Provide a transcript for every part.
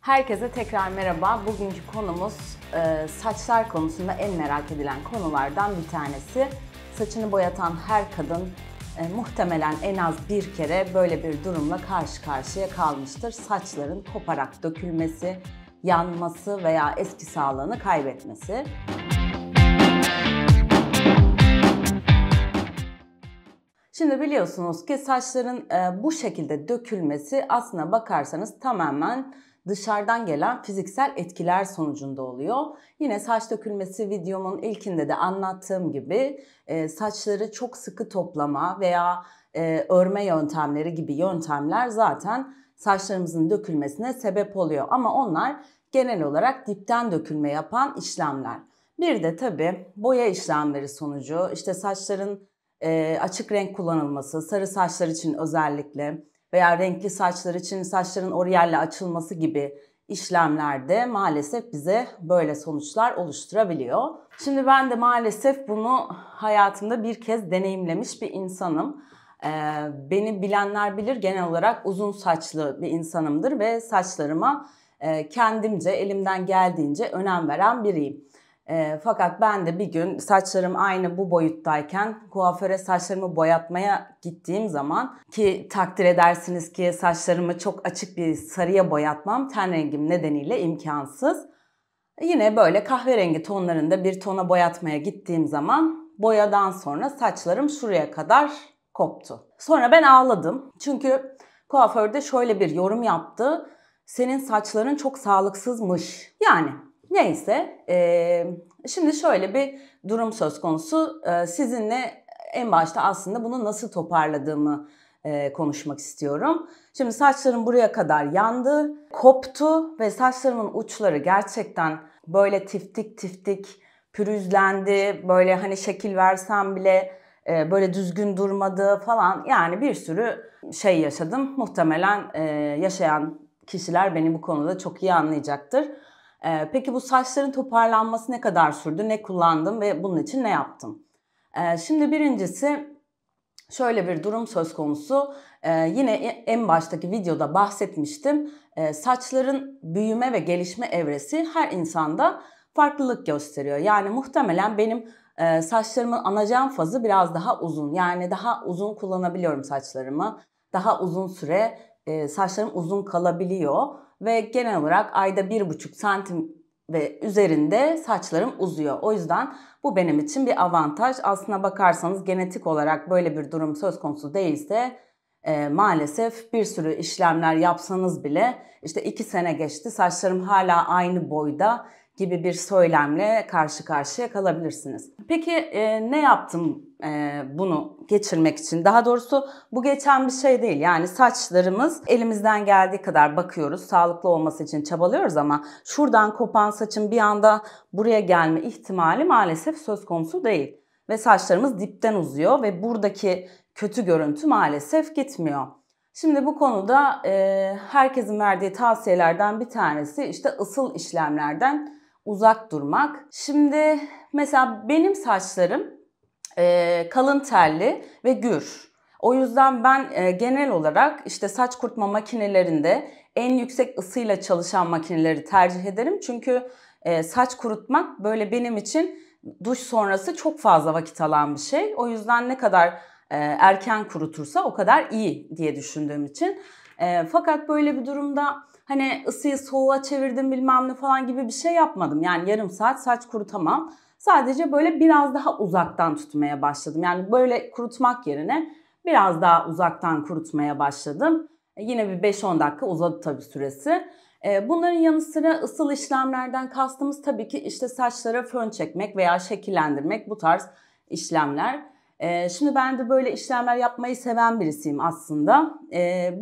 Herkese tekrar merhaba. Bugünkü konumuz e, saçlar konusunda en merak edilen konulardan bir tanesi. Saçını boyatan her kadın e, muhtemelen en az bir kere böyle bir durumla karşı karşıya kalmıştır. Saçların koparak dökülmesi, yanması veya eski sağlığını kaybetmesi. Şimdi biliyorsunuz ki saçların e, bu şekilde dökülmesi aslına bakarsanız tamamen dışarıdan gelen fiziksel etkiler sonucunda oluyor. Yine saç dökülmesi videomun ilkinde de anlattığım gibi e, saçları çok sıkı toplama veya e, örme yöntemleri gibi yöntemler zaten saçlarımızın dökülmesine sebep oluyor. Ama onlar genel olarak dipten dökülme yapan işlemler. Bir de tabii boya işlemleri sonucu işte saçların e, açık renk kullanılması, sarı saçlar için özellikle veya renkli saçlar için saçların oriyelle açılması gibi işlemlerde maalesef bize böyle sonuçlar oluşturabiliyor. Şimdi ben de maalesef bunu hayatımda bir kez deneyimlemiş bir insanım. Ee, beni bilenler bilir genel olarak uzun saçlı bir insanımdır ve saçlarıma e, kendimce elimden geldiğince önem veren biriyim. E, fakat ben de bir gün saçlarım aynı bu boyuttayken kuaföre saçlarımı boyatmaya gittiğim zaman ki takdir edersiniz ki saçlarımı çok açık bir sarıya boyatmam ten rengim nedeniyle imkansız. Yine böyle kahverengi tonlarında bir tona boyatmaya gittiğim zaman boyadan sonra saçlarım şuraya kadar koptu. Sonra ben ağladım. Çünkü kuaförde şöyle bir yorum yaptı. Senin saçların çok sağlıksızmış. Yani Neyse, e, şimdi şöyle bir durum söz konusu. E, sizinle en başta aslında bunu nasıl toparladığımı e, konuşmak istiyorum. Şimdi saçlarım buraya kadar yandı, koptu ve saçlarımın uçları gerçekten böyle tiftik tiftik pürüzlendi. Böyle hani şekil versem bile e, böyle düzgün durmadı falan. Yani bir sürü şey yaşadım. Muhtemelen e, yaşayan kişiler beni bu konuda çok iyi anlayacaktır. E, peki bu saçların toparlanması ne kadar sürdü? Ne kullandım ve bunun için ne yaptım? E, ee, şimdi birincisi şöyle bir durum söz konusu. Ee, e, yine en baştaki videoda bahsetmiştim. E, saçların büyüme ve gelişme evresi her insanda farklılık gösteriyor. Yani muhtemelen benim e, saçlarımın anajen fazı biraz daha uzun. Yani daha uzun kullanabiliyorum saçlarımı. Daha uzun süre e, saçlarım uzun kalabiliyor ve genel olarak ayda 1,5 santim ve üzerinde saçlarım uzuyor. O yüzden bu benim için bir avantaj. Aslına bakarsanız genetik olarak böyle bir durum söz konusu değilse e, maalesef bir sürü işlemler yapsanız bile işte 2 sene geçti saçlarım hala aynı boyda gibi bir söylemle karşı karşıya kalabilirsiniz. Peki e, ne yaptım e, bunu geçirmek için? Daha doğrusu bu geçen bir şey değil. Yani saçlarımız elimizden geldiği kadar bakıyoruz. Sağlıklı olması için çabalıyoruz ama şuradan kopan saçın bir anda buraya gelme ihtimali maalesef söz konusu değil. Ve saçlarımız dipten uzuyor ve buradaki kötü görüntü maalesef gitmiyor. Şimdi bu konuda e, herkesin verdiği tavsiyelerden bir tanesi işte ısıl işlemlerden uzak durmak. Şimdi mesela benim saçlarım e, kalın telli ve gür. O yüzden ben e, genel olarak işte saç kurutma makinelerinde en yüksek ısıyla çalışan makineleri tercih ederim. Çünkü e, saç kurutmak böyle benim için duş sonrası çok fazla vakit alan bir şey. O yüzden ne kadar e, erken kurutursa o kadar iyi diye düşündüğüm için. E, fakat böyle bir durumda hani ısıyı soğuğa çevirdim bilmem ne falan gibi bir şey yapmadım. Yani yarım saat saç kurutamam. Sadece böyle biraz daha uzaktan tutmaya başladım. Yani böyle kurutmak yerine biraz daha uzaktan kurutmaya başladım. E, yine bir 5-10 dakika uzadı tabii süresi. E, bunların yanı sıra ısıl işlemlerden kastımız tabii ki işte saçlara fön çekmek veya şekillendirmek bu tarz işlemler. E, şimdi ben de böyle işlemler yapmayı seven birisiyim aslında.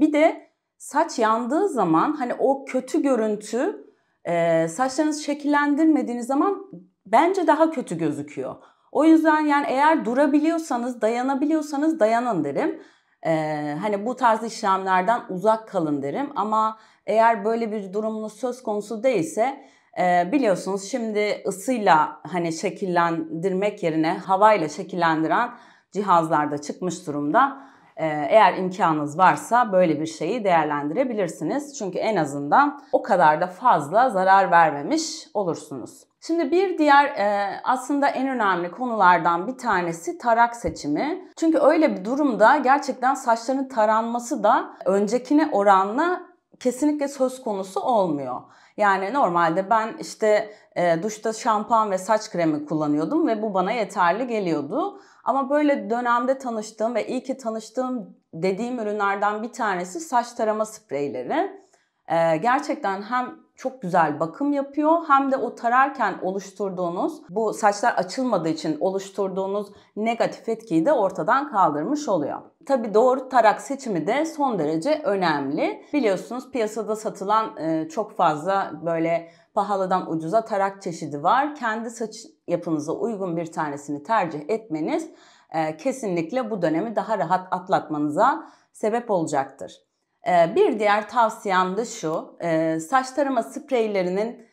Bir de saç yandığı zaman hani o kötü görüntü e, saçlarınızı şekillendirmediğiniz zaman bence daha kötü gözüküyor. O yüzden yani eğer durabiliyorsanız, dayanabiliyorsanız dayanın derim. Ee, hani bu tarz işlemlerden uzak kalın derim. Ama eğer böyle bir durumunuz söz konusu değilse e, biliyorsunuz şimdi ısıyla hani şekillendirmek yerine havayla şekillendiren cihazlar da çıkmış durumda. Ee, eğer imkanınız varsa böyle bir şeyi değerlendirebilirsiniz. Çünkü en azından o kadar da fazla zarar vermemiş olursunuz. Şimdi bir diğer e, aslında en önemli konulardan bir tanesi tarak seçimi. Çünkü öyle bir durumda gerçekten saçların taranması da öncekine oranla kesinlikle söz konusu olmuyor. Yani normalde ben işte e, duşta şampuan ve saç kremi kullanıyordum ve bu bana yeterli geliyordu. Ama böyle dönemde tanıştığım ve iyi ki tanıştığım dediğim ürünlerden bir tanesi saç tarama spreyleri. Ee, gerçekten hem çok güzel bakım yapıyor hem de o tararken oluşturduğunuz bu saçlar açılmadığı için oluşturduğunuz negatif etkiyi de ortadan kaldırmış oluyor. Tabi doğru tarak seçimi de son derece önemli. Biliyorsunuz piyasada satılan e, çok fazla böyle pahalıdan ucuza tarak çeşidi var. Kendi saç yapınıza uygun bir tanesini tercih etmeniz e, kesinlikle bu dönemi daha rahat atlatmanıza sebep olacaktır. E, bir diğer tavsiyem de şu, e, saç tarama spreylerinin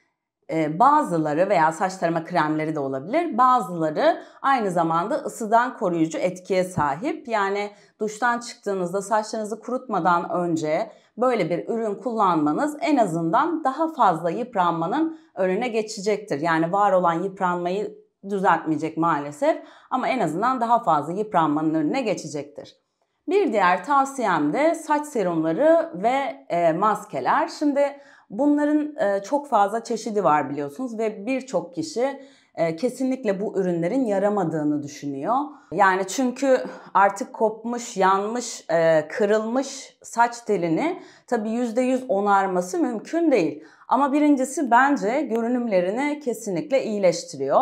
bazıları veya saç tarama kremleri de olabilir. Bazıları aynı zamanda ısıdan koruyucu etkiye sahip. Yani duştan çıktığınızda saçlarınızı kurutmadan önce böyle bir ürün kullanmanız en azından daha fazla yıpranmanın önüne geçecektir. Yani var olan yıpranmayı düzeltmeyecek maalesef ama en azından daha fazla yıpranmanın önüne geçecektir. Bir diğer tavsiyem de saç serumları ve maskeler. Şimdi Bunların e, çok fazla çeşidi var biliyorsunuz ve birçok kişi e, kesinlikle bu ürünlerin yaramadığını düşünüyor. Yani çünkü artık kopmuş, yanmış, e, kırılmış saç telini tabii %100 onarması mümkün değil. Ama birincisi bence görünümlerini kesinlikle iyileştiriyor.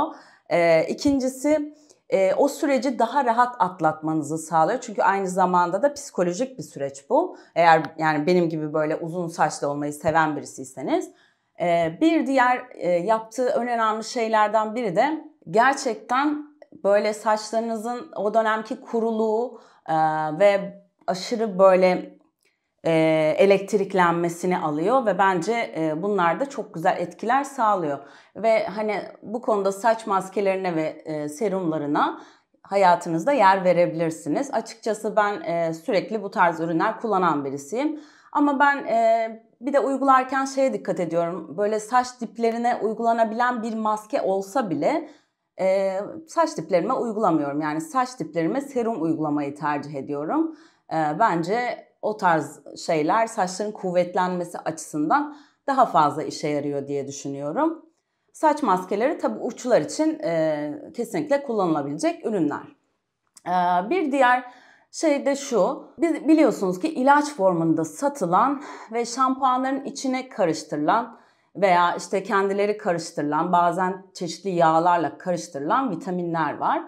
İkincisi e, o süreci daha rahat atlatmanızı sağlıyor. Çünkü aynı zamanda da psikolojik bir süreç bu. Eğer yani benim gibi böyle uzun saçlı olmayı seven birisiyseniz. E, bir diğer e, yaptığı önemli şeylerden biri de gerçekten böyle saçlarınızın o dönemki kuruluğu e, ve aşırı böyle e, elektriklenmesini alıyor ve bence e, bunlar da çok güzel etkiler sağlıyor. Ve hani bu konuda saç maskelerine ve e, serumlarına hayatınızda yer verebilirsiniz. Açıkçası ben sürekli bu tarz ürünler kullanan birisiyim. Ama ben bir de uygularken şeye dikkat ediyorum. Böyle saç diplerine uygulanabilen bir maske olsa bile e, saç diplerime uygulamıyorum. Yani saç diplerime serum uygulamayı tercih ediyorum. E, bence o tarz şeyler saçların kuvvetlenmesi açısından daha fazla işe yarıyor diye düşünüyorum. Saç maskeleri tabi uçlar için e, kesinlikle kullanılabilecek ürünler. E, bir diğer şey de şu, biz biliyorsunuz ki ilaç formunda satılan ve şampuanların içine karıştırılan veya işte kendileri karıştırılan bazen çeşitli yağlarla karıştırılan vitaminler var.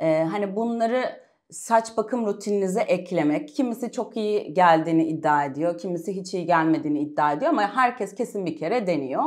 E, hani bunları saç bakım rutininize eklemek. Kimisi çok iyi geldiğini iddia ediyor, kimisi hiç iyi gelmediğini iddia ediyor ama herkes kesin bir kere deniyor.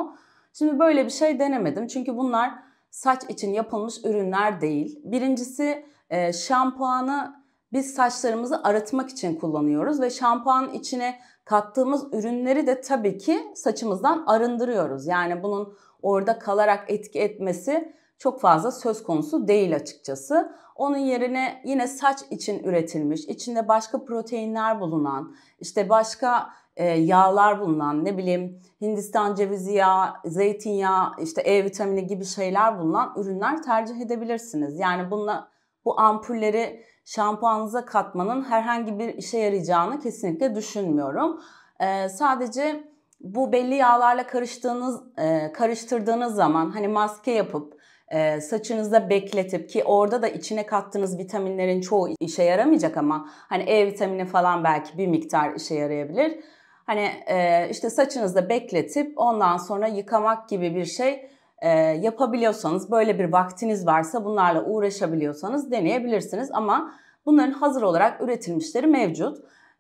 Şimdi böyle bir şey denemedim çünkü bunlar saç için yapılmış ürünler değil. Birincisi e, şampuanı biz saçlarımızı arıtmak için kullanıyoruz ve şampuanın içine kattığımız ürünleri de tabii ki saçımızdan arındırıyoruz. Yani bunun orada kalarak etki etmesi çok fazla söz konusu değil açıkçası. Onun yerine yine saç için üretilmiş, içinde başka proteinler bulunan, işte başka e, yağlar bulunan, ne bileyim Hindistan cevizi yağı, zeytinyağı, işte E vitamini gibi şeyler bulunan ürünler tercih edebilirsiniz. Yani bununla bu ampulleri şampuanınıza katmanın herhangi bir işe yarayacağını kesinlikle düşünmüyorum. Ee, sadece bu belli yağlarla karıştığınız, e, karıştırdığınız zaman hani maske yapıp e, saçınızda bekletip ki orada da içine kattığınız vitaminlerin çoğu işe yaramayacak ama hani E vitamini falan belki bir miktar işe yarayabilir. Hani e, işte saçınızda bekletip ondan sonra yıkamak gibi bir şey e, yapabiliyorsanız böyle bir vaktiniz varsa bunlarla uğraşabiliyorsanız deneyebilirsiniz ama bunların hazır olarak üretilmişleri mevcut.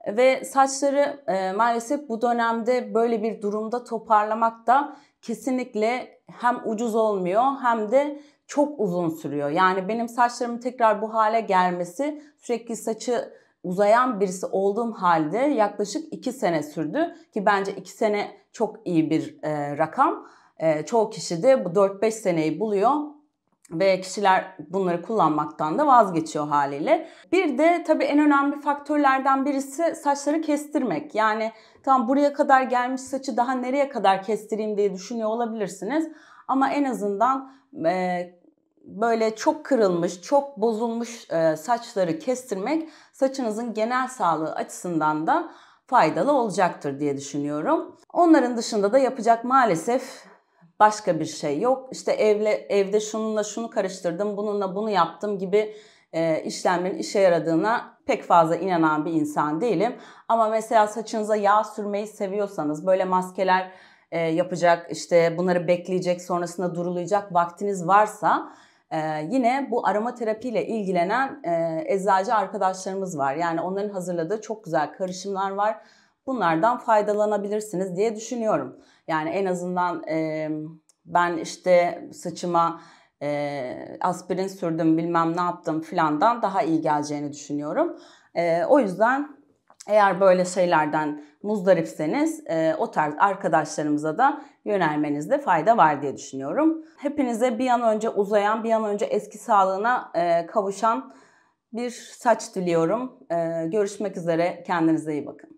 Ve saçları e, maalesef bu dönemde böyle bir durumda toparlamak da kesinlikle hem ucuz olmuyor hem de çok uzun sürüyor. Yani benim saçlarımın tekrar bu hale gelmesi sürekli saçı uzayan birisi olduğum halde yaklaşık 2 sene sürdü. Ki bence 2 sene çok iyi bir e, rakam. E, çoğu kişi de bu 4-5 seneyi buluyor ve kişiler bunları kullanmaktan da vazgeçiyor haliyle. Bir de tabii en önemli faktörlerden birisi saçları kestirmek. Yani tam buraya kadar gelmiş saçı daha nereye kadar kestireyim diye düşünüyor olabilirsiniz. Ama en azından e, böyle çok kırılmış, çok bozulmuş e, saçları kestirmek saçınızın genel sağlığı açısından da faydalı olacaktır diye düşünüyorum. Onların dışında da yapacak maalesef Başka bir şey yok. İşte evle, evde şununla şunu karıştırdım, bununla bunu yaptım gibi e, işlemlerin işe yaradığına pek fazla inanan bir insan değilim. Ama mesela saçınıza yağ sürmeyi seviyorsanız böyle maskeler e, yapacak, işte bunları bekleyecek, sonrasında durulayacak vaktiniz varsa ee, yine bu ile ilgilenen e, eczacı arkadaşlarımız var. Yani onların hazırladığı çok güzel karışımlar var. Bunlardan faydalanabilirsiniz diye düşünüyorum. Yani en azından e, ben işte saçıma e, aspirin sürdüm bilmem ne yaptım filandan daha iyi geleceğini düşünüyorum. E, o yüzden eğer böyle şeylerden muzdaripseniz e, o tarz arkadaşlarımıza da yönelmenizde fayda var diye düşünüyorum. Hepinize bir an önce uzayan, bir an önce eski sağlığına e, kavuşan bir saç diliyorum. E, görüşmek üzere, kendinize iyi bakın.